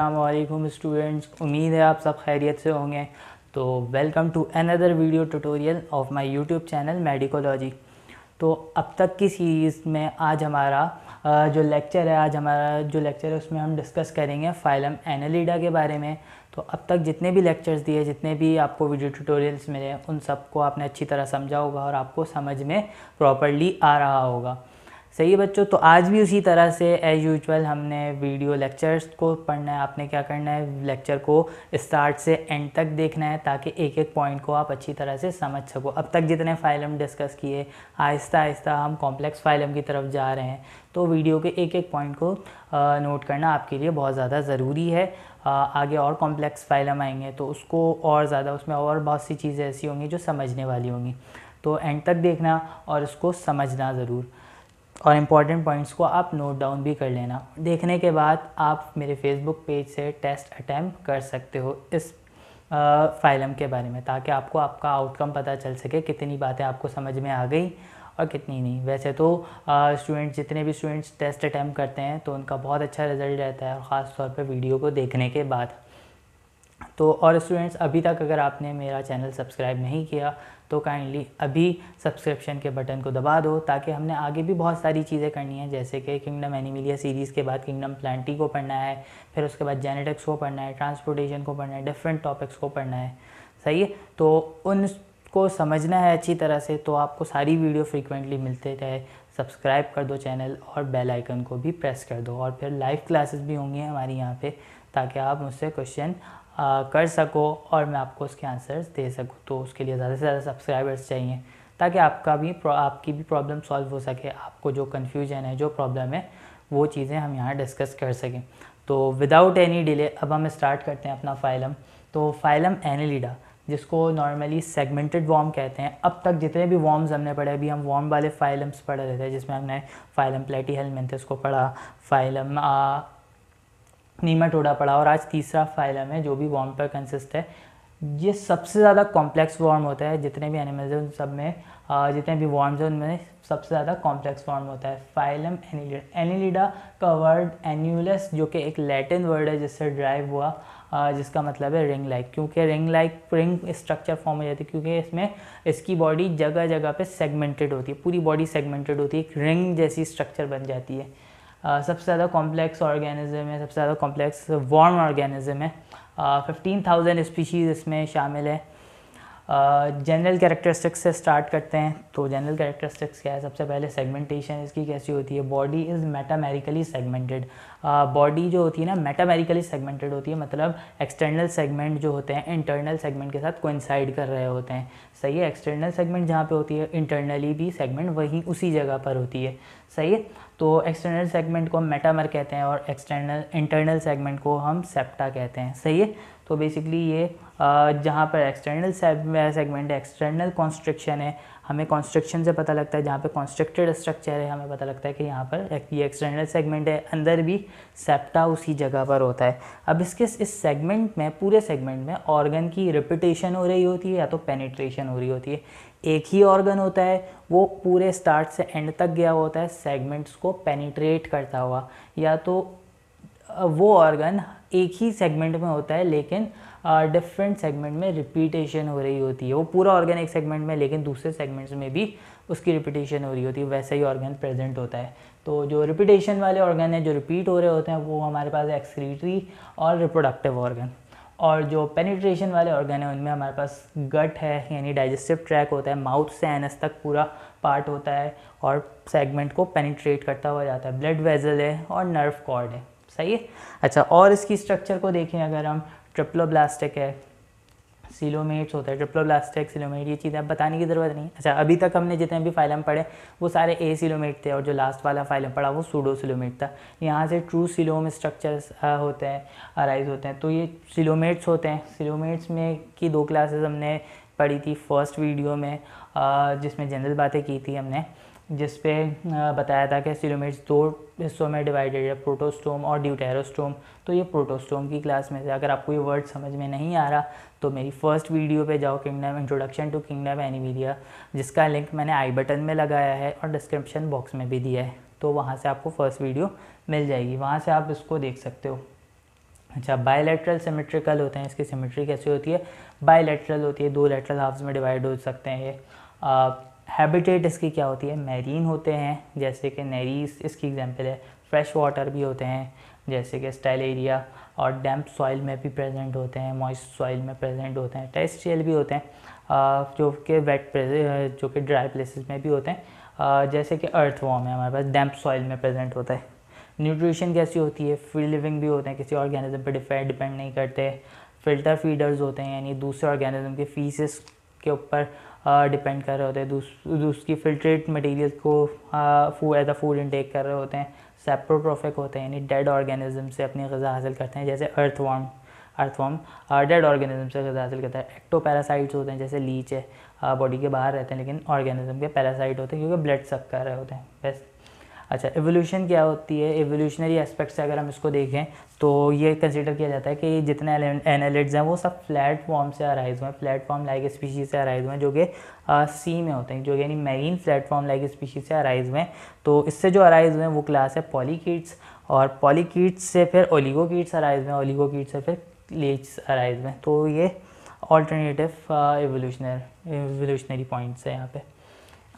अल्लाम स्टूडेंट्स उम्मीद है आप सब खैरियत से होंगे तो welcome to another video tutorial of my YouTube channel Medicology तो अब तक की सीरीज़ में आज हमारा जो लेक्चर है आज हमारा जो लेक्चर है उसमें हम डिस्कस करेंगे फाइलम एनालिडा के बारे में तो अब तक जितने भी लेक्चर्स दिए जितने भी आपको वीडियो ट्यूटोरियल्स मिले उन सबको आपने अच्छी तरह समझा होगा और आपको समझ में प्रॉपरली आ रहा होगा सही है बच्चों तो आज भी उसी तरह से एज यूजल हमने वीडियो लेक्चर्स को पढ़ना है आपने क्या करना है लेक्चर को स्टार्ट से एंड तक देखना है ताकि एक एक पॉइंट को आप अच्छी तरह से समझ सको अब तक जितने फाइलम डिस्कस किए आहिस्ता आहिस्ता हम कॉम्प्लेक्स फाइलम की तरफ जा रहे हैं तो वीडियो के एक एक पॉइंट को आ, नोट करना आपके लिए बहुत ज़्यादा ज़रूरी है आ, आगे और कॉम्प्लेक्स फाइलम आएंगे तो उसको और ज़्यादा उसमें और बहुत सी चीज़ें ऐसी होंगी जो समझने वाली होंगी तो एंड तक देखना और उसको समझना ज़रूर और इम्पॉर्टेंट पॉइंट्स को आप नोट डाउन भी कर लेना देखने के बाद आप मेरे फेसबुक पेज से टेस्ट अटैम्प्ट कर सकते हो इस फाइलम के बारे में ताकि आपको आपका आउटकम पता चल सके कितनी बातें आपको समझ में आ गई और कितनी नहीं वैसे तो स्टूडेंट्स जितने भी स्टूडेंट्स टेस्ट अटैम्प्ट करते हैं तो उनका बहुत अच्छा रिजल्ट रहता है और ख़ास तौर पर वीडियो को देखने के बाद तो और स्टूडेंट्स अभी तक अगर आपने मेरा चैनल सब्सक्राइब नहीं किया तो काइंडली अभी सब्सक्रिप्शन के बटन को दबा दो ताकि हमने आगे भी बहुत सारी चीज़ें करनी है जैसे कि किंगडम एनिमिलिया सीरीज़ के बाद किंगडम प्लान्टी को पढ़ना है फिर उसके बाद जेनेटिक्स को पढ़ना है ट्रांसपोर्टेशन को पढ़ना है डिफरेंट टॉपिक्स को पढ़ना है सही है तो उन को समझना है अच्छी तरह से तो आपको सारी वीडियो फ्रिक्वेंटली मिलते रहे सब्सक्राइब कर दो चैनल और बेल आइकन को भी प्रेस कर दो और फिर लाइव क्लासेस भी होंगी हमारी यहाँ पे ताकि आप मुझसे क्वेश्चन कर सको और मैं आपको उसके आंसर्स दे सकूँ तो उसके लिए ज़्यादा से ज़्यादा सब्सक्राइबर्स चाहिए ताकि आपका भी आपकी भी प्रॉब्लम सॉल्व हो सके आपको जो कन्फ्यूजन है जो प्रॉब्लम है वो चीज़ें हम यहाँ डिस्कस कर सकें तो विदाउट एनी डिले अब हम स्टार्ट करते हैं अपना फाइलम तो फाइलम एनिलीडा जिसको नॉर्मली सेगमेंटेड वॉर्म कहते हैं अब तक जितने भी वॉम्स हमने पढ़े अभी हम वॉर्म वाले फाइलम्स पढ़ रहे थे जिसमें हमने फाइलम प्लेटी हेलमेंथस को पढ़ा फाइलम नीमाटोडा पड़ा और आज तीसरा फाइलम है जो भी वॉर्म पर कंसिस्ट है ये सबसे ज़्यादा कॉम्प्लेक्स वॉर्म होता है जितने भी एनिमल्स हैं उन सब में जितने भी वॉर्म्स हैं उनमें सबसे ज़्यादा कॉम्प्लेक्स फॉर्म होता है फाइलम एनिलिडा एनिलिडा का वर्ड एन्यूलस जो कि एक लैटिन वर्ड है जिससे ड्राइव हुआ जिसका मतलब है रिंग लाइक क्योंकि ring like ring structure form हो जाती है क्योंकि इसमें इसकी बॉडी जगह जगह पे सेगमेंटेड होती है पूरी बॉडी सेगमेंटेड होती है एक रिंग जैसी स्ट्रक्चर बन जाती है Uh, सबसे ज़्यादा कॉम्प्लेक्स ऑर्गेनिज्म है सबसे ज़्यादा कॉम्प्लेक्स वार्म ऑर्गेनिज़म है फिफ्टीन थाउजेंड स्पीशीज़ इसमें शामिल है जनरल कैरेक्टरिस्टिक्स से स्टार्ट करते हैं तो जनरल कैरेक्टरिस्टिक्स क्या है सबसे पहले सेगमेंटेशन इसकी कैसी होती है body is metamerically segmented body जो होती है ना मेटामेरिकली सेगमेंटेड होती है मतलब एक्सटर्नल सेगमेंट जो होते हैं इंटरनल सेगमेंट के साथ कोइंसाइड कर रहे होते हैं सही है एक्सटर्नल सेगमेंट जहाँ पे होती है इंटरनली भी सेगमेंट वहीं उसी जगह पर होती है सही है तो एक्सटर्नल सेगमेंट को हम मेटामर कहते हैं और एक्सटर्नल इंटरनल सेगमेंट को हम सेप्टा कहते हैं सही है तो बेसिकली ये जहाँ पर एक्सटर्नल सेगमेंट है एक्सटर्नल कॉन्स्ट्रक्शन है हमें कॉन्स्ट्रक्शन से पता लगता है जहाँ पे कॉन्स्ट्रक्टेड स्ट्रक्चर है हमें पता लगता है कि यहाँ पर ये एक्सटर्नल सेगमेंट है अंदर भी सेप्टा उसी जगह पर होता है अब इसके इस सेगमेंट में पूरे सेगमेंट में ऑर्गन की रिपीटेशन हो रही होती है या तो पेनिट्रेशन हो रही होती है एक ही ऑर्गन होता है वो पूरे स्टार्ट से एंड तक गया होता है सेगमेंट्स को पेनिट्रेट करता हुआ या तो वो ऑर्गन एक ही सेगमेंट में होता है लेकिन डिफरेंट सेगमेंट में रिपीटेशन हो रही होती है वो पूरा ऑर्गन एक सेगमेंट में लेकिन दूसरे सेगमेंट्स में भी उसकी रिपीटेशन हो रही होती है वैसे ही ऑर्गन प्रेजेंट होता है तो जो रिपीटेशन वाले ऑर्गन है जो रिपीट हो रहे होते हैं वो हमारे पास एक्सक्रीटरी और रिप्रोडक्टिव ऑर्गन और जो पेनिट्रेशन वाले ऑर्गन है उनमें हमारे पास गट है यानी डाइजेस्टिव ट्रैक होता है माउथ से एनस तक पूरा पार्ट होता है और सेगमेंट को पेनिट्रेट करता हुआ जाता है ब्लड वेजल है और नर्व कॉर्ड है सही है अच्छा और इसकी स्ट्रक्चर को देखें अगर हम ट्रिप्लोब्लास्टिक है सिलोमेट्स होता है ट्रिप्लोब्लास्टिक सिलोमेट ये चीज़ें आप बताने की ज़रूरत नहीं अच्छा अभी तक हमने जितने भी फाइलम पढ़े वो सारे ए सिलोमेट थे और जो लास्ट वाला फाइलम पढ़ा वो सूडो सिलोमेट था यहाँ से ट्रू सिलोम स्ट्रक्चर्स होते हैं अराइज होते हैं तो ये सिलोमेट्स होते हैं सिलोमेट्स में की दो क्लासेस हमने पढ़ी थी फर्स्ट वीडियो में जिसमें जनरल बातें की थी हमने जिस पे बताया था कि सीरोमेट्स दो हिस्सों में डिवाइडेड है प्रोटोस्टोम और ड्यूटेरोस्टोम तो ये प्रोटोस्टोम की क्लास में से अगर आपको ये वर्ड समझ में नहीं आ रहा तो मेरी फर्स्ट वीडियो पे जाओ kingdom introduction to kingdom Animalia जिसका लिंक मैंने आई बटन में लगाया है और डिस्क्रिप्शन बॉक्स में भी दिया है तो वहाँ से आपको फर्स्ट वीडियो मिल जाएगी वहाँ से आप इसको देख सकते हो अच्छा बायोलेट्रल सिमेट्रिकल होते हैं इसकी सिमेट्री कैसे होती है बायोलेट्रल होती है दो लेटरल हाफ्स में डिवाइड हो सकते हैं ये हैबिटेट इसकी क्या होती है मैरीन होते हैं जैसे कि नेरीस इसकी एग्जांपल है फ्रेश वाटर भी होते हैं जैसे कि स्टाइल एरिया और डैम्प सॉइल में भी प्रेजेंट होते हैं मॉइस्ट सॉइल में प्रेजेंट होते हैं टेस्टियल भी होते हैं जो कि वेट जो कि ड्राई प्लेसेस में भी होते हैं जैसे कि अर्थ वॉम है हमारे पास डैम्प सॉइल में प्रेजेंट होता है न्यूट्रिशन कैसी होती है फ्री लिविंग भी होते हैं किसी ऑर्गेनिज्म पर डिपेंड नहीं करते फिल्टर फीडर्स होते हैं यानी दूसरे ऑर्गेनिज्म के फीसिस के ऊपर डिपेंड कर रहे होते हैं दूस उसकी फिल्ट्रेट मटेरियल को एज अ फूड इनटेक कर रहे होते हैं सेप्रोट्रॉफिक होते हैं यानी डेड ऑर्गेनिज्म से अपनी गज़ा हासिल करते हैं जैसे अर्थ अर्थवॉर्म डेड ऑर्गेनिज्म से गज़ा हासिल करता है एक्टो पैरासाइट्स होते हैं जैसे लीच है बॉडी के बाहर रहते हैं लेकिन ऑर्गेनिज्म के पैरासाइट होते हैं क्योंकि ब्लड सक कर रहे होते हैं बेस्ट अच्छा एवोल्यूशन क्या होती है एवोल्यूशनरी एस्पेक्ट से अगर हम इसको देखें तो ये कंसिडर किया जाता है कि जितने एनालिड्स हैं वो सब फ्लैट फॉर्म से अराइज हुए हैं फ्लैट फॉर्म लाइक स्पीशीज से अराइज हुए हैं जो कि सी में होते हैं जो यानी मैरीन प्लेटफॉर्म लाइक स्पीशीज से अराइज हुए हैं तो इससे जो अराइज हुए हैं वो क्लास है पॉलीकीट्स और पॉलीकीट्स से फिर ओलिगोकीट्स अराइज में ओलिगोकीट्स से फिर लेट्स अराइज हुए तो ये ऑल्टरनेटिव एवोल्यूशनर एवोल्यूशनरी पॉइंट्स है यहाँ पर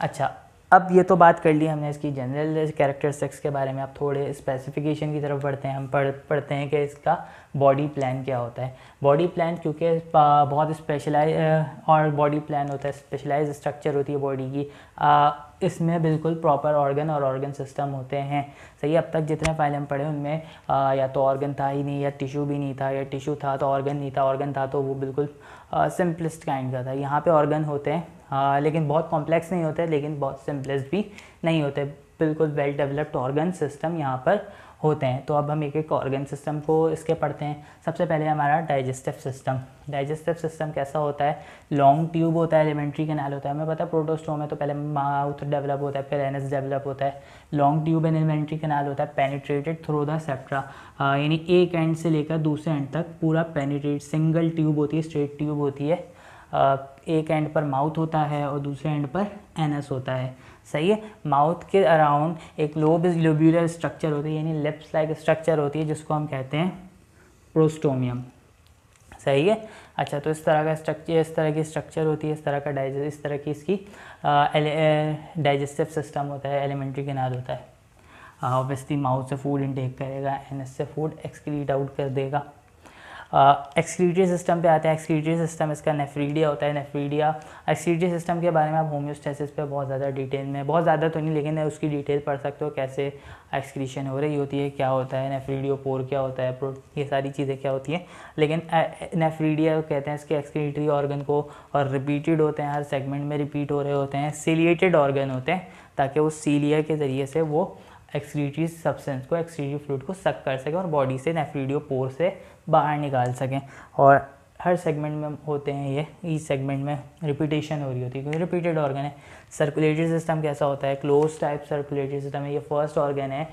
अच्छा अब ये तो बात कर ली हमने इसकी जनरल कैरेक्टरिस्टिक्स के बारे में अब थोड़े स्पेसिफिकेशन की तरफ बढ़ते हैं हम पढ़ पढ़ते हैं कि इसका बॉडी प्लान क्या होता है बॉडी प्लान क्योंकि बहुत स्पेशलाइज और बॉडी प्लान होता है स्पेशलाइज स्ट्रक्चर होती है बॉडी की इसमें बिल्कुल प्रॉपर ऑर्गन और ऑर्गन सिस्टम होते हैं सही अब तक जितने फाइल हम पढ़े उनमें आ, या तो ऑर्गन था ही नहीं या टिशू भी नहीं था या टिशू था तो ऑर्गन नहीं था ऑर्गन था तो वो बिल्कुल सिंपलेस्ट काइंड का था यहाँ पे ऑर्गन होते हैं आ, लेकिन बहुत कॉम्प्लेक्स नहीं होते लेकिन बहुत सिंपलेस्ट भी नहीं होते बिल्कुल वेल डेवलप्ड ऑर्गन सिस्टम यहाँ पर होते हैं तो अब हम एक एक ऑर्गन सिस्टम को इसके पढ़ते हैं सबसे पहले हमारा डाइजेस्टिव सिस्टम डाइजेस्टिव सिस्टम कैसा होता है लॉन्ग ट्यूब होता है एलिमेंट्री कैनाल होता है हमें पता है प्रोटोस्टोम है तो पहले माउथ डेवलप होता है फिर एनस डेवलप होता है long tube and alimentary canal होता है पेनीट्रेटेड थ्रो द सेप्ट्रा यानी एक एंड से लेकर दूसरे एंड तक पूरा पेनीट्रेट सिंगल ट्यूब होती है स्ट्रेट ट्यूब होती है एक एंड पर माउथ होता है और दूसरे एंड पर एनस होता है सही है माउथ के अराउंड एक लोब लोब्यूलर स्ट्रक्चर होती है यानी लिप्स लाइक स्ट्रक्चर होती है जिसको हम कहते हैं प्रोस्टोमियम सही है अच्छा तो इस तरह का स्ट्रक्चर इस तरह की स्ट्रक्चर होती है इस तरह का डाइजेस्ट इस तरह की इसकी डाइजेस्टिव सिस्टम होता है एलिमेंट्री किनार होता है ऑब्वियसली माउथ से फूड इंटेक करेगा एनएस से फूड एक्सक्रीट आउट कर देगा एक्सक्रीटरी सिस्टम पे आते हैं एक्सक्रीटरी सिस्टम इसका नेफ्रीडिया होता है नेफ्रीडिया एक्सक्रीटरी सिस्टम के बारे में आप होम्योस्टेसिस पे बहुत ज़्यादा डिटेल में बहुत ज़्यादा तो नहीं लेकिन उसकी डिटेल पढ़ सकते हो कैसे एक्सक्रीशन हो रही होती है क्या होता है नेफ्रीडियो पोर क्या होता है ये सारी चीज़ें क्या होती हैं लेकिन नेफ्रीडिया कहते हैं इसके एक्सक्रीटरी ऑर्गन को और रिपीटेड होते हैं हर सेगमेंट में रिपीट हो रहे होते हैं सीलिएटेड ऑर्गन होते हैं ताकि वो सीलिया के ज़रिए से वो एक्सक्रीटरी सब्सटेंस को एक्सक्रीटरी फ्लूड को सक कर सके और बॉडी से नेफ्रीडियो पोर से बाहर निकाल सकें और हर सेगमेंट में होते हैं ये इस सेगमेंट में रिपीटेशन हो रही होती है क्योंकि रिपीटेड ऑर्गन है सर्कुलेटरी सिस्टम कैसा होता है क्लोज टाइप सर्कुलेटरी सिस्टम है ये फर्स्ट ऑर्गन है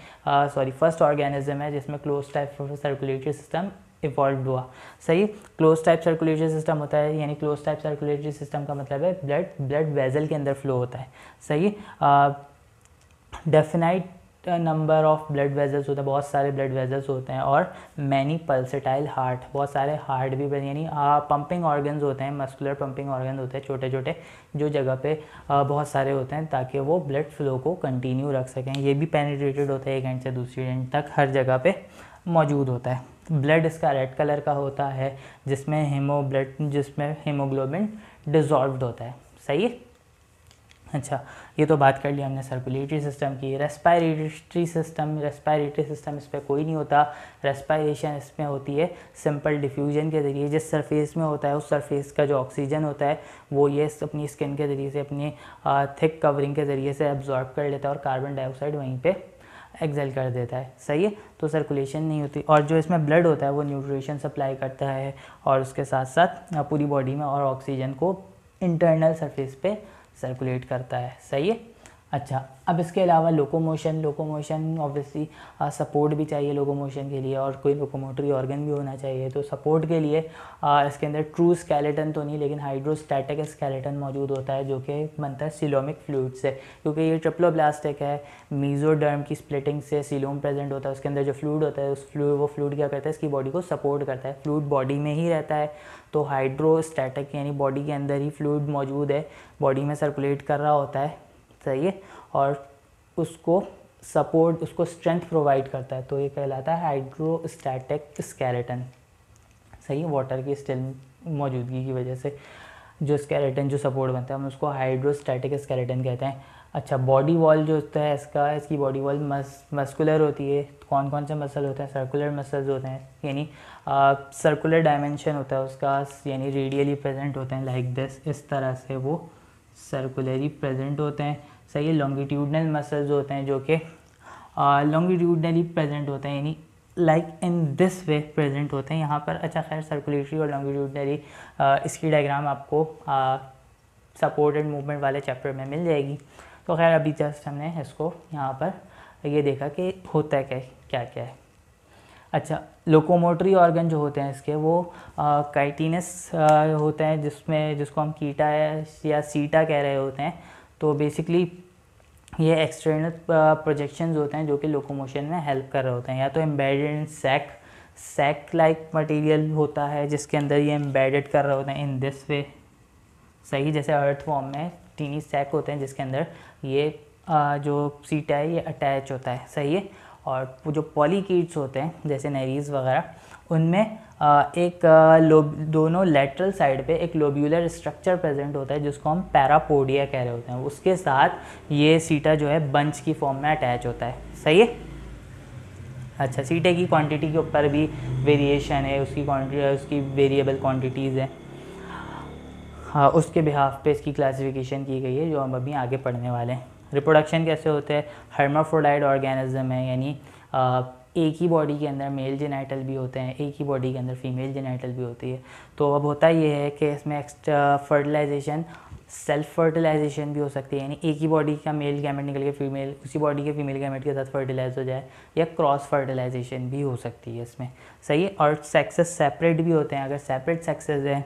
सॉरी फर्स्ट ऑर्गेनिज्म है जिसमें close type circulatory system evolve हुआ सही क्लोज टाइप सर्कुलेटरी सिस्टम होता है यानी क्लोज टाइप सर्कुलेटरी सिस्टम का मतलब है ब्लड ब्लड वेजल के अंदर फ्लो होता है सही definite number of blood vessels होते हैं बहुत सारे ब्लड वेजल्स होते हैं और मैनी पल्सटाइल हार्ट बहुत सारे हार्ट भी बने यानी पंपिंग ऑर्गन्स होते हैं मस्कुलर पंपिंग ऑर्गन होते हैं छोटे छोटे जो जगह पे आ, बहुत सारे होते हैं ताकि वो ब्लड फ्लो को कंटिन्यू रख सकें ये भी पेनिट्रेटेड होता है एक एंड से दूसरी एंड तक हर जगह पर मौजूद होता है ब्लड इसका रेड कलर का होता है जिसमें हीमो ब्लड जिसमें हीमोग्लोबिन डिजॉल्व होता है सही है अच्छा ये तो बात कर ली हमने सर्कुलेटरी सिस्टम की रेस्पायरेटरी सिस्टम रेस्पायरेटरी सिस्टम इस पर कोई नहीं होता रेस्पायरेशन इसमें होती है सिंपल डिफ्यूजन के ज़रिए जिस सरफेस में होता है उस सरफेस का जो ऑक्सीजन होता है वो ये अपनी स्किन के ज़रिए से अपनी थिक कवरिंग के ज़रिए से एब्जॉर्ब कर लेता है और कार्बन डाइऑक्साइड वहीं पर एक्सेल कर देता है सही है तो सर्कुलेशन नहीं होती और जो इसमें ब्लड होता है वो न्यूट्रिशन सप्लाई करता है और उसके साथ साथ पूरी बॉडी में और ऑक्सीजन को इंटरनल सरफेस पे सर्कुलेट करता है सही है अच्छा अब इसके अलावा लोकोमोशन लोकोमोशन ऑब्वियसली सपोर्ट भी चाहिए लोकोमोशन के लिए और कोई लोकोमोटरी ऑर्गन भी होना चाहिए तो सपोर्ट के लिए आ, इसके अंदर ट्रू स्केलेटन तो नहीं लेकिन हाइड्रोस्टैटिक स्केलेटन मौजूद होता है जो कि बनता है सिलोमिक फ्लूड से क्योंकि ये ट्रिप्लोब्लास्टिक है मीजोडर्म की स्प्लिटिंग से सिलोम प्रेजेंट होता है उसके अंदर जो फ्लूड होता है उस फ्लूड वो फ्लूड क्या करता है इसकी बॉडी को सपोर्ट करता है फ्लूड बॉडी में ही रहता है तो हाइड्रोस्टैटिक यानी बॉडी के अंदर ही फ्लूड मौजूद है बॉडी में सर्कुलेट कर रहा होता है चाहिए और उसको सपोर्ट उसको स्ट्रेंथ प्रोवाइड करता है तो ये कहलाता है हाइड्रोस्टैटिक स्केलेटन सही वाटर की स्टिल मौजूदगी की वजह से जो स्केलेटन जो सपोर्ट बनता है हम उसको हाइड्रोस्टैटिक स्केलेटन कहते हैं अच्छा बॉडी वॉल जो होता है इसका इसकी बॉडी वॉल मस मस्कुलर होती है कौन कौन से मसल होते हैं सर्कुलर मसल्स होते हैं यानी सर्कुलर डायमेंशन होता है उसका यानी रेडियली प्रेजेंट होते हैं लाइक like दिस इस तरह से वो सर्कुलरली प्रेजेंट होते हैं सही है लॉन्गिट्यूडनल मसल्स होते हैं जो कि लॉन्गिट्यूडनली प्रेजेंट होते हैं यानी like in this way present होते हैं यहाँ पर अच्छा खैर सर्कुलेटरी और लॉन्गिट्यूडनली इसकी डायग्राम आपको सपोर्टेड मूवमेंट वाले चैप्टर में मिल जाएगी तो खैर अभी जस्ट हमने इसको यहाँ पर ये देखा कि होता है क्या क्या क्या है अच्छा लोकोमोटरी ऑर्गन जो होते हैं इसके वो काइटिनस होते हैं जिसमें जिसको हम कीटा या सीटा कह रहे होते हैं तो बेसिकली ये एक्सटर्नल प्रोजेक्शंस होते हैं जो कि लोकोमोशन में हेल्प कर रहे होते हैं या तो embedded sac sac like material होता है जिसके अंदर ये एम्बेडेड कर रहे होते हैं इन दिस वे सही जैसे अर्थ फॉर्म में टीनी सैक होते हैं जिसके अंदर ये आ, जो सीट है ये अटैच होता है सही है और जो पॉलीकीड्स होते हैं जैसे नेरीज वगैरह उनमें एक लोब दोनों लेटरल साइड पे एक लोब्यूलर स्ट्रक्चर प्रेजेंट होता है जिसको हम पैरापोडिया कह रहे होते हैं उसके साथ ये सीटा जो है बंच की फॉर्म में अटैच होता है सही है अच्छा सीटे की क्वांटिटी के ऊपर भी वेरिएशन है उसकी क्वांटिटी उसकी वेरिएबल क्वांटिटीज़ है हाँ उसके बिहाफ पे इसकी क्लासिफिकेशन की गई है जो हम अभी आगे पढ़ने वाले हैं रिप्रोडक्शन कैसे होते हैं हर्माफ्रोडाइड ऑर्गेनिज्म है यानी एक ही बॉडी के अंदर मेल जेनाइटल भी होते हैं एक ही बॉडी के अंदर फीमेल जेनाइटल भी होती है तो अब होता ये है कि इसमें एक्स्ट्रा फर्टिलाइजेशन सेल्फ फर्टिलाइजेशन भी हो सकती है यानी एक ही बॉडी का मेल गैमेट निकल के फीमेल उसी बॉडी के फीमेल गैमेट के साथ फर्टिलाइज हो जाए या क्रॉस फर्टिलाइजेशन भी हो सकती है इसमें सही है और सेक्सेस सेपरेट भी होते हैं अगर सेपरेट सेक्सेस हैं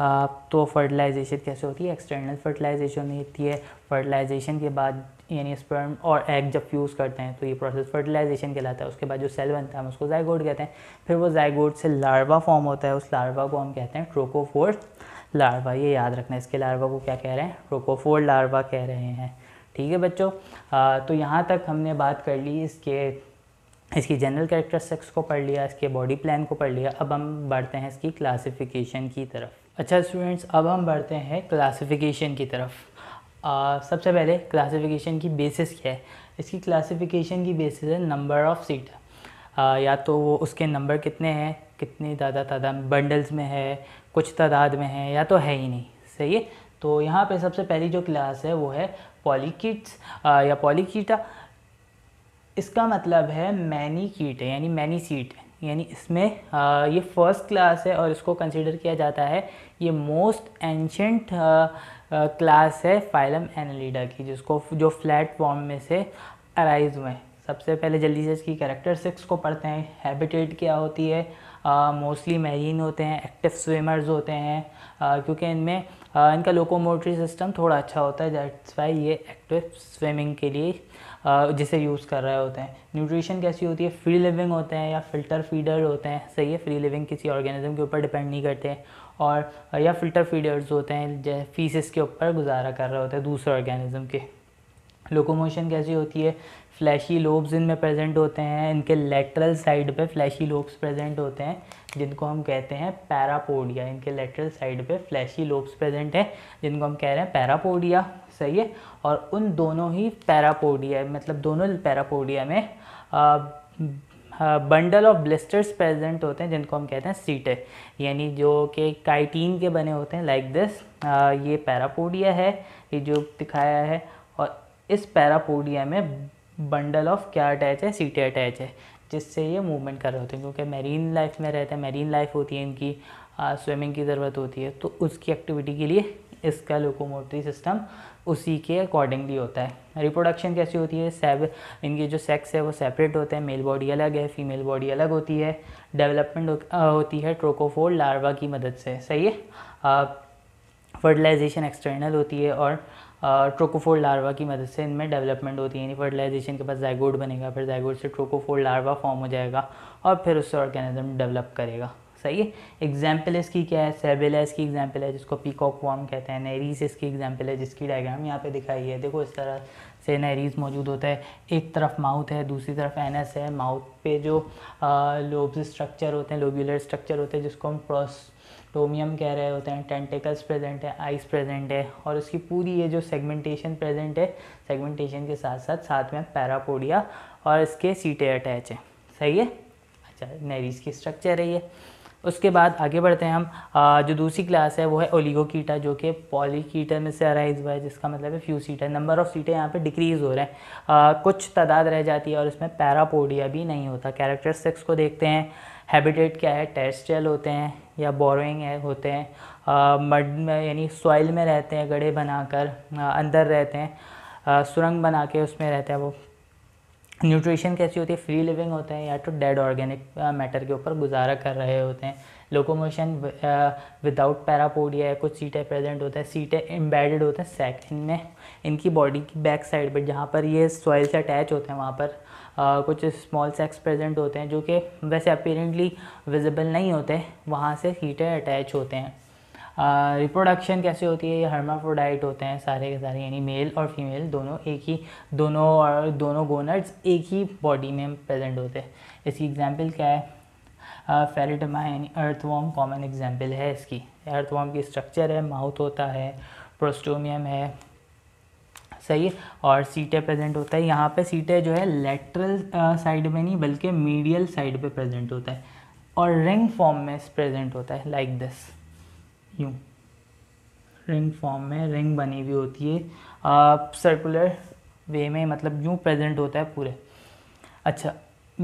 तो फर्टिलाइजेशन कैसे होती है एक्सटर्नल फर्टिलाइजेशन होती है फर्टिलाइजेशन के बाद यानी स्पर्म और एग जब फ्यूज़ करते हैं तो ये प्रोसेस फर्टिलाइजेशन कहलाता है उसके बाद जो सेल बनता है हम उसको जायगोट कहते हैं फिर वो जायगोट से लार्वा फॉर्म होता है उस लार्वा को हम कहते हैं ट्रोकोफोर लार्वा ये याद रखना इसके लार्वा को क्या कह रहे हैं ट्रोकोफोर लार्वा कह रहे हैं ठीक है बच्चों तो यहाँ तक हमने बात कर ली इसके इसकी जनरल कैरेक्टरिस्टिक्स को पढ़ लिया इसके बॉडी प्लान को पढ़ लिया अब हम बढ़ते हैं इसकी क्लासिफिकेशन की तरफ अच्छा स्टूडेंट्स अब हम बढ़ते हैं क्लासिफिकेशन की तरफ आ, सबसे पहले क्लासिफिकेशन की बेसिस क्या है इसकी क्लासिफिकेशन की बेसिस है नंबर ऑफ़ सीट या तो वो उसके नंबर कितने हैं कितनी ज़्यादा तादाद बंडल्स में है कुछ तादाद में है या तो है ही नहीं सही है तो यहाँ पे सबसे पहली जो क्लास है वो है पॉलीकिट्स या पॉलीकीटा इसका मतलब है मैनी कीट यानी मैनी सीट है यानी इसमें ये फर्स्ट क्लास है और इसको कंसिडर किया जाता है ये मोस्ट एंशंट क्लास है फाइलम एनालिडा की जिसको जो फ्लैट फॉर्म में से अराइज हुए हैं सबसे पहले जल्दी से इसकी सिक्स को पढ़ते हैं हैबिटेट क्या होती है मोस्टली मेरीन होते हैं एक्टिव स्विमर्स होते हैं uh, क्योंकि इनमें uh, इनका लोकोमोटरी सिस्टम थोड़ा अच्छा होता है दैट्स वाई ये एक्टिव स्विमिंग के लिए जिसे यूज़ कर रहे होते हैं न्यूट्रिशन कैसी होती है फ्री लिविंग होते हैं या फिल्टर फीडर होते हैं सही है फ्री लिविंग किसी ऑर्गेनिज्म के ऊपर डिपेंड नहीं करते हैं और या फिल्टर फीडर्स होते हैं जैसे फीसिस के ऊपर गुजारा कर रहे होते हैं दूसरे ऑर्गेनिज्म के लोकोमोशन कैसी होती है फ्लैशी लोब्स इनमें प्रेजेंट होते हैं इनके लेटरल साइड पे फ्लैशी लोब्स प्रेजेंट होते हैं जिनको हम कहते हैं पैरापोडिया इनके लेटरल साइड पे फ्लैशी लोब्स प्रेजेंट हैं जिनको हम कह रहे हैं पैरापोडिया सही है और उन दोनों ही पैरापोडिया मतलब दोनों पैरापोडिया में आ, बंडल ऑफ ब्लिस्टर्स प्रेजेंट होते हैं जिनको हम कहते हैं सीटे यानी जो कि काइटीन के बने होते हैं लाइक दिस ये पैरापोडिया है ये जो दिखाया है और इस पैरापोडिया में बंडल ऑफ क्या अटैच है सीटे अटैच है जिससे ये मूवमेंट कर रहे होते हैं क्योंकि मेरीन लाइफ में रहते हैं मेरीन लाइफ होती है इनकी स्विमिंग की ज़रूरत होती है तो उसकी एक्टिविटी के लिए इसका लोकोमोटरी सिस्टम उसी के अकॉर्डिंगली होता है रिप्रोडक्शन कैसी होती है सेव इनके जो सेक्स है वो सेपरेट होते हैं मेल बॉडी अलग है फीमेल बॉडी अलग होती है डेवलपमेंट होती है ट्रोकोफोर लार्वा की मदद से सही है फर्टिलाइजेशन एक्सटर्नल होती है और ट्रोकोफोर लार्वा की मदद से इनमें डेवलपमेंट होती है यानी फर्टिलाइजेशन के बाद जैगोड बनेगा फिर जैगोड से ट्रोकोफोर लार्वा फॉर्म हो जाएगा और फिर उससे ऑर्गेनिज्म डेवलप करेगा सही है एग्जाम्पल इसकी क्या है सेबेला इसकी एग्जाम्पल है जिसको पीकॉक वॉर्म कहते हैं नेरीज इसकी एग्जाम्पल है जिसकी डायग्राम यहाँ पे दिखाई है देखो इस तरह से नेरीज मौजूद होता है एक तरफ माउथ है दूसरी तरफ एनएस है माउथ पे जो लोब्स स्ट्रक्चर होते हैं लोब्यूलर स्ट्रक्चर होते हैं जिसको हम प्रोस्टोमियम टोमियम कह रहे होते हैं टेंटिकल्स प्रेजेंट है आइस प्रेजेंट है और उसकी पूरी ये जो सेगमेंटेशन प्रेजेंट है सेगमेंटेशन के साथ साथ साथ में पैरापोडिया और इसके सीटें अटैच हैं सही है अच्छा नेरीज की स्ट्रक्चर है ये उसके बाद आगे बढ़ते हैं हम जो दूसरी क्लास है वो है ओलिगोकीटा जो कि पॉलीकीटा में से अराइज हुआ है जिसका मतलब है फ्यू सीटर नंबर ऑफ़ सीटें यहाँ पर डिक्रीज़ हो रहे हैं आ, कुछ तादाद रह जाती है और इसमें पैरापोडिया भी नहीं होता कैरेक्टरिस्टिक्स को देखते हैं हैबिटेट क्या है टेस्टल होते हैं या बोरोइंग है होते हैं मड में यानी सॉइल में रहते हैं गढ़े बनाकर आ, अंदर रहते हैं सुरंग बना के उसमें रहते हैं वो न्यूट्रिशन कैसी होती है फ्री लिविंग होते हैं या तो डेड ऑर्गेनिक मैटर के ऊपर गुजारा कर रहे होते हैं लोकोमोशन विदाउट पैरापोडिया है कुछ सीटें प्रेजेंट होते हैं सीटें एम्बेडेड होते हैं सेक इनमें इनकी बॉडी की बैक साइड पर जहाँ पर ये सॉइल से अटैच होते हैं वहाँ पर आ, uh, कुछ स्मॉल सेक्स प्रेजेंट होते हैं जो कि वैसे अपेरेंटली विजिबल नहीं होते वहाँ से सीटें अटैच होते हैं रिप्रोडक्शन कैसे होती है ये हर्माफ्रोडाइट होते हैं सारे के सारे यानी मेल और फीमेल दोनों एक ही दोनों और दोनों गोनट्स एक ही बॉडी में प्रेजेंट होते हैं इसकी एग्जाम्पल क्या है फेरिटमा यानी अर्थवॉम कॉमन एग्जाम्पल है इसकी अर्थवॉम की स्ट्रक्चर है माउथ होता है प्रोस्टोमियम है सही और सीटें प्रेजेंट होता है यहाँ पे सीटें जो है लेटरल साइड में नहीं बल्कि मीडियल साइड पे प्रेजेंट होता है और रिंग फॉर्म में प्रेजेंट होता है लाइक like दिस यूँ रिंग फॉर्म में रिंग बनी हुई होती है आप सर्कुलर वे में मतलब यूँ प्रेजेंट होता है पूरे अच्छा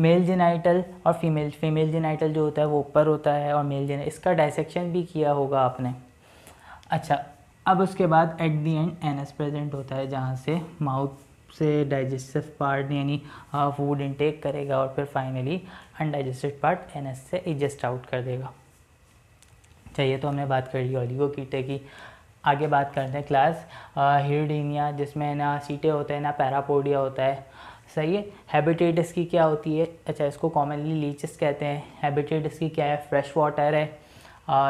मेल जेनाइटल और फीमेल फीमेल जेनाइटल जो होता है वो ऊपर होता है और मेल जेनाइटल इसका डाइसेक्शन भी किया होगा आपने अच्छा अब उसके बाद at the end anus present होता है जहाँ से माउथ से डाइजेस्टिव पार्ट यानी फूड इनटेक करेगा और फिर फाइनली अनडाइजेस्टिड पार्ट एनएस से एडजस्ट आउट कर देगा चाहिए तो हमने बात कर ली ऑलिगो कीटे की आगे बात करते हैं क्लास हिरडिनिया जिसमें ना सीटे होते हैं ना पैरापोडिया होता है सही है हैबिटेटस की क्या होती है अच्छा इसको कॉमनली लीचेस कहते हैं हैबिटेटस की क्या है फ्रेश वाटर है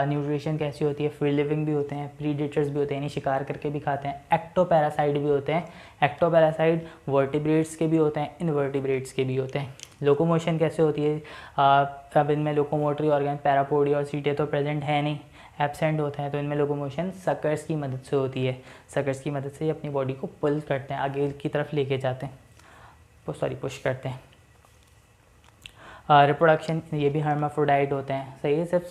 न्यूट्रिशन कैसी होती है फ्री लिविंग भी होते हैं प्रीडेटर्स भी होते हैं यानी शिकार करके भी खाते हैं एक्टो पैरासाइड भी होते हैं एक्टो पैरासाइड वर्टिब्रेट्स के भी होते हैं इनवर्टिब्रेट्स के भी होते हैं लोकोमोशन कैसे होती है अब इनमें लोकोमोटरी ऑर्गन पैरापोडी और सीटें तो प्रेजेंट है नहीं एबसेंट होते हैं तो इनमें लोकोमोशन सकर्स की मदद से होती है सकर्स की मदद से ये अपनी बॉडी को पुल करते हैं आगे की तरफ लेके जाते हैं सॉरी पुश करते हैं रिप्रोडक्शन ये भी हर्माफ्रोडाइट होते हैं सही है सिर्फ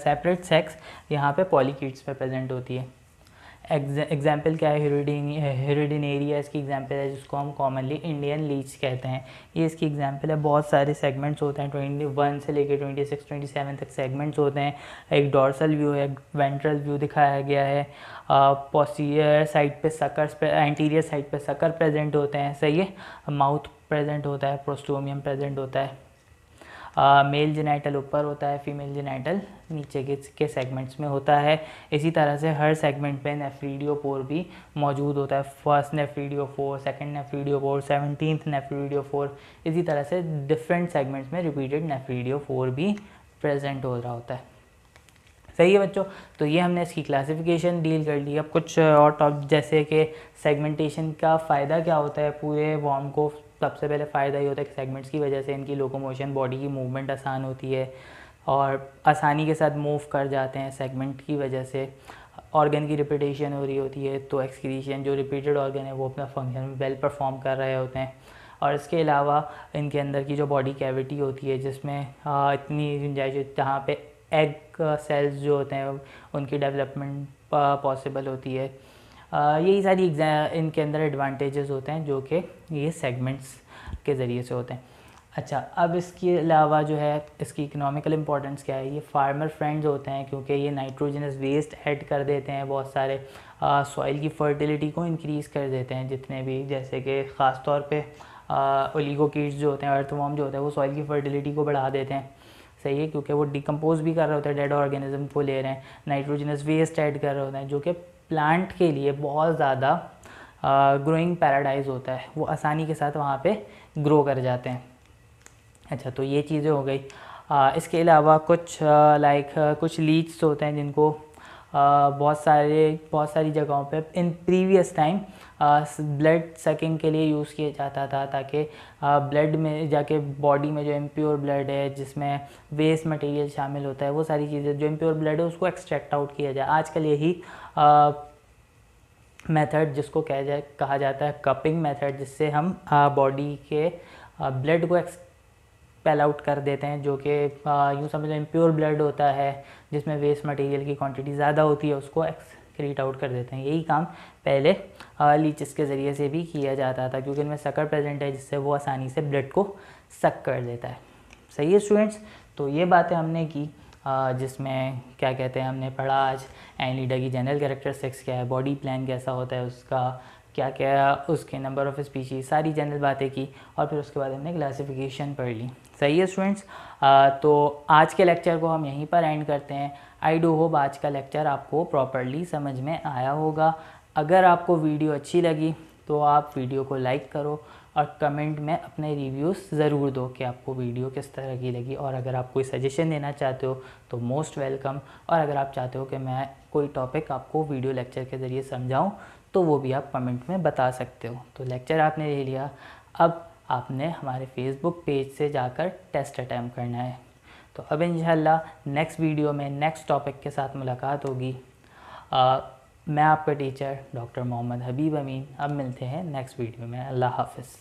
सेपरेट सेक्स यहाँ पे पॉलीकिड्स में प्रेजेंट होती है एग्जाम्पल क्या है हिरोडिन एरिया इसकी एग्जाम्पल है जिसको हम कॉमनली इंडियन लीच कहते हैं ये इसकी एग्जाम्पल है बहुत सारे सेगमेंट्स होते हैं ट्वेंटी वन से लेकर ट्वेंटी सिक्स ट्वेंटी सेवन तक सेगमेंट्स होते हैं एक डॉर्सल व्यू है एक वेंट्रल व्यू दिखाया गया है पोस्टीरियर साइड पे सकर्स पे एंटीरियर साइड पे सकर प्रेजेंट होते हैं सही है माउथ प्रेजेंट होता है प्रोस्टोमियम प्रेजेंट होता है मेल जेनाइटल ऊपर होता है फीमेल जेनाइटल नीचे के के सेगमेंट्स में होता है इसी तरह से हर सेगमेंट में पोर भी मौजूद होता है first nephridiopore second nephridiopore seventeenth four इसी तरह से डिफरेंट सेगमेंट्स में रिपीटेड नेफ्रीडियो फोर भी प्रेजेंट हो रहा होता है सही है बच्चों तो ये हमने इसकी क्लासिफिकेशन डील कर ली अब कुछ और टॉप जैसे कि सेगमेंटेशन का फ़ायदा क्या होता है पूरे वॉर्म को सबसे पहले फ़ायदा ये होता है कि सेगमेंट्स की वजह से इनकी लोकोमोशन बॉडी की मूवमेंट आसान होती है और आसानी के साथ मूव कर जाते हैं सेगमेंट की वजह से ऑर्गन की रिपीटेशन हो रही होती है तो एक्सक्रीशन जो रिपीटेड ऑर्गन है वो अपना फंक्शन वेल परफॉर्म कर रहे होते हैं और इसके अलावा इनके अंदर की जो बॉडी कैविटी होती है जिसमें इतनी गुंजाइश जहाँ पे एग सेल्स जो होते हैं उनकी डेवलपमेंट पॉसिबल होती है यही सारी इनके अंदर एडवांटेजेस होते हैं जो कि ये सेगमेंट्स के ज़रिए से होते हैं अच्छा अब इसके अलावा जो है इसकी इकोनॉमिकल इंपॉर्टेंस क्या है ये फार्मर फ्रेंड्स होते हैं क्योंकि ये नाइट्रोजनस वेस्ट ऐड कर देते हैं बहुत सारे सॉइल की फर्टिलिटी को इंक्रीज़ कर देते हैं जितने भी जैसे कि ख़ास तौर पर ओलीगो कीट्स जो होते हैं अर्थवॉम जो होते हैं वो सॉइल की फर्टिलिटी को बढ़ा देते हैं सही है क्योंकि वो डिकम्पोज भी कर रहे होते हैं डेड ऑर्गेनिज्म को ले रहे हैं नाइट्रोजनस वेस्ट ऐड कर रहे होते हैं जो कि प्लांट के लिए बहुत ज़्यादा ग्रोइंग पैराडाइज होता है वो आसानी के साथ वहाँ पे ग्रो कर जाते हैं अच्छा तो ये चीज़ें हो गई आ, इसके अलावा कुछ लाइक कुछ लीड्स होते हैं जिनको आ, बहुत सारे बहुत सारी जगहों पे in previous time blood sucking के लिए यूज़ किया जाता था ताकि ब्लड में जाके बॉडी में जो इम्प्योर ब्लड है जिसमें वेस्ट मटेरियल शामिल होता है वो सारी चीज़ें जो इम्प्योर ब्लड है उसको एक्सट्रैक्ट आउट किया जाए आजकल यही मेथड जिसको कह जाए कहा जाता है कपिंग मेथड जिससे हम बॉडी के ब्लड को एक्स पेल आउट कर देते हैं जो कि यूँ समझ इम्प्योर ब्लड होता है जिसमें वेस्ट मटेरियल की क्वांटिटी ज़्यादा होती है उसको एक्स क्रिएट आउट कर देते हैं यही काम पहले लीचेस के ज़रिए से भी किया जाता था क्योंकि इनमें सकर प्रेजेंट है जिससे वो आसानी से ब्लड को सक कर देता है सही है स्टूडेंट्स तो ये बातें हमने की जिसमें क्या कहते हैं हमने पढ़ा आज एन लीडर की जनरल सेक्स क्या है बॉडी प्लान कैसा होता है उसका क्या क्या उसके नंबर ऑफ़ स्पीशीज सारी जनरल बातें की और फिर उसके बाद हमने क्लासिफिकेशन पढ़ ली सही है स्टूडेंट्स तो आज के लेक्चर को हम यहीं पर एंड करते हैं आई डो होप आज का लेक्चर आपको प्रॉपरली समझ में आया होगा अगर आपको वीडियो अच्छी लगी तो आप वीडियो को लाइक करो और कमेंट में अपने रिव्यूज़ ज़रूर दो कि आपको वीडियो किस तरह की लगी और अगर आप कोई सजेशन देना चाहते हो तो मोस्ट वेलकम और अगर आप चाहते हो कि मैं कोई टॉपिक आपको वीडियो लेक्चर के ज़रिए समझाऊं तो वो भी आप कमेंट में बता सकते हो तो लेक्चर आपने ले लिया अब आपने हमारे फेसबुक पेज से जाकर टेस्ट अटैम्प करना है तो अब इन नेक्स्ट वीडियो में नेक्स्ट टॉपिक के साथ मुलाकात होगी मैं आपका टीचर डॉक्टर मोहम्मद हबीब अमीन अब मिलते हैं नेक्स्ट वीडियो में अल्लाह हाफ